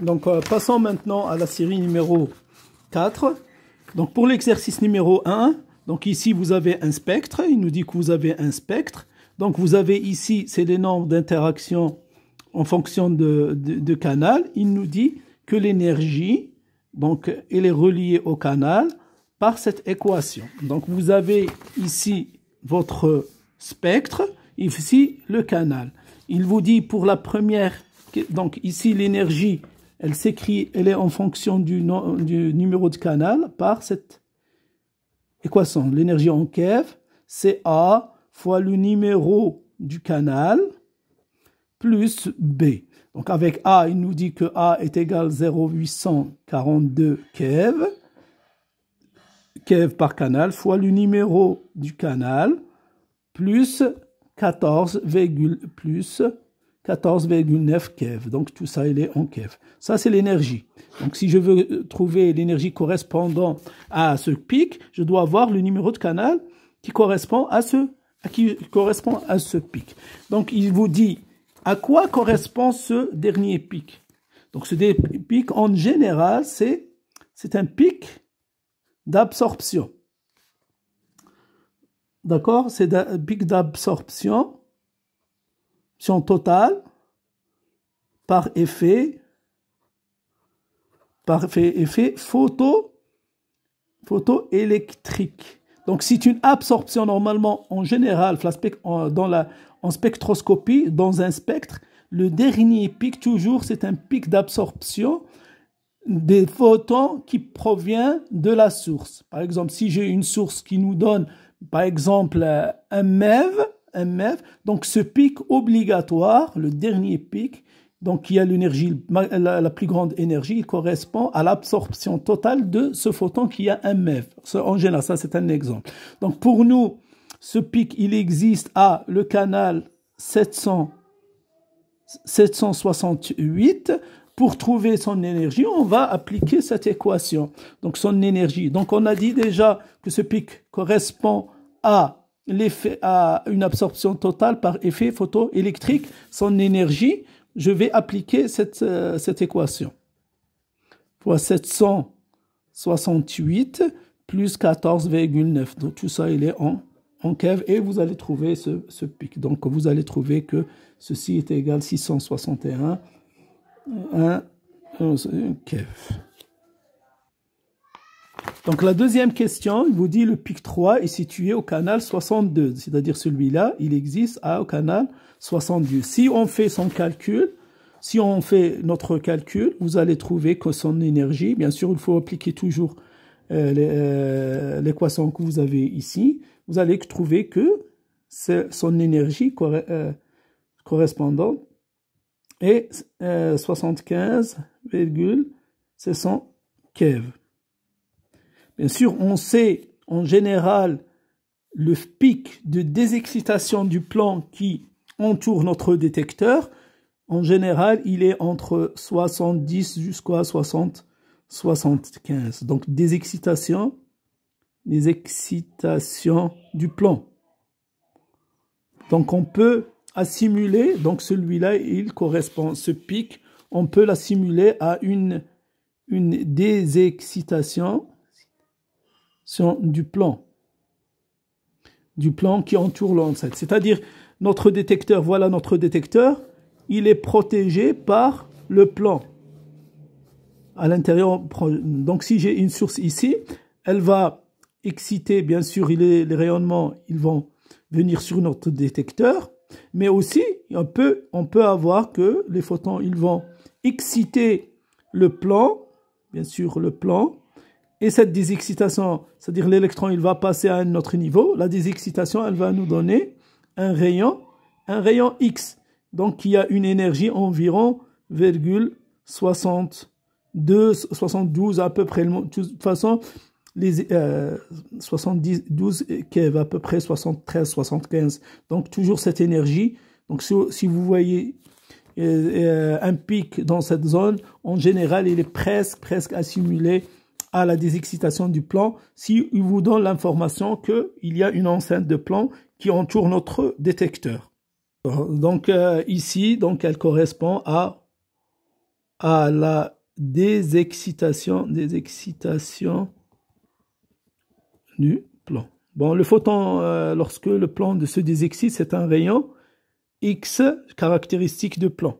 Donc euh, passons maintenant à la série numéro 4. Donc pour l'exercice numéro 1, donc ici vous avez un spectre, il nous dit que vous avez un spectre. Donc vous avez ici, c'est les nombres d'interactions en fonction de, canal. Il nous dit que l'énergie, donc elle est reliée au canal par cette équation. Donc vous avez ici votre spectre, ici le canal. Il vous dit pour la première, donc ici l'énergie elle s'écrit, elle est en fonction du, du, numéro de canal par cette équation. L'énergie en keV, c'est A fois le numéro du canal plus B. Donc avec A, il nous dit que A est égal à 0,842 keV, keV par canal, fois le numéro du canal, plus 14, plus 14,9 keV. Donc tout ça, il est en keV. Ça, c'est l'énergie. Donc si je veux euh, trouver l'énergie correspondant à ce pic, je dois avoir le numéro de canal qui correspond à ce, qui correspond à ce pic. Donc il vous dit à quoi correspond ce dernier pic. Donc ce dernier pic, en général, c'est un pic d'absorption. D'accord C'est un pic d'absorption Total, par effet, par effet, effet photo, photoélectrique. Donc c'est une absorption normalement en général dans la, en spectroscopie, dans un spectre. Le dernier pic toujours, c'est un pic d'absorption des photons qui provient de la source. Par exemple, si j'ai une source qui nous donne, par exemple, euh, un MEV, MF. Donc ce pic obligatoire, le dernier pic, donc qui a l'énergie, la, plus grande énergie, correspond à l'absorption totale de ce photon qui a MF. En général, ça c'est un exemple. Donc pour nous, ce pic, il existe à le canal 768. Pour trouver son énergie, on va appliquer cette équation. Donc son énergie. Donc on a dit déjà que ce pic correspond à l'effet à une absorption totale par effet photoélectrique, son énergie, je vais appliquer cette, euh, cette équation. Fois 768 plus 14,9. Donc tout ça, il est en, en et vous allez trouver ce, ce, pic. Donc vous allez trouver que ceci est égal à 661 1 donc la deuxième question, il vous dit le pic 3 est situé au canal 62, c'est-à-dire celui-là, il existe à, au canal 62. Si on fait son calcul, si on fait notre calcul, vous allez trouver que son énergie, bien sûr, il faut appliquer toujours euh, euh, l'équation que vous avez ici, vous allez trouver que son énergie euh, correspondante est 75,600 keV. Bien sûr, on sait en général le pic de désexcitation du plan qui entoure notre détecteur. En général, il est entre 70 jusqu'à 60, 75. Donc, désexcitation, désexcitation du plan. Donc, on peut assimiler, donc celui-là, il correspond, ce pic, on peut l'assimiler à une, une désexcitation du plan, du plan qui entoure l'ancêtre. C'est-à-dire, notre détecteur, voilà notre détecteur, il est protégé par le plan. À l'intérieur, donc si j'ai une source ici, elle va exciter, bien sûr, les, rayonnements, ils vont venir sur notre détecteur, mais aussi, on peut, on peut avoir que les photons, ils vont exciter le plan, bien sûr, le plan, et cette désexcitation, c'est-à-dire l'électron, il va passer à un autre niveau. La désexcitation, elle va nous donner un rayon, un rayon X, donc il y a une énergie environ 0,62, 72 à peu près. De toute façon, les 72 euh, keV, à peu près 73, 75. Donc toujours cette énergie. Donc si, vous voyez euh, euh, un pic dans cette zone, en général, il est presque, presque assimilé à la désexcitation du plan si il vous donne l'information qu'il y a une enceinte de plan qui entoure notre détecteur. Donc euh, ici, donc elle correspond à, à la désexcitation, du plan. Bon, le photon, euh, lorsque le plan se désexcite, c'est un rayon X caractéristique de plan.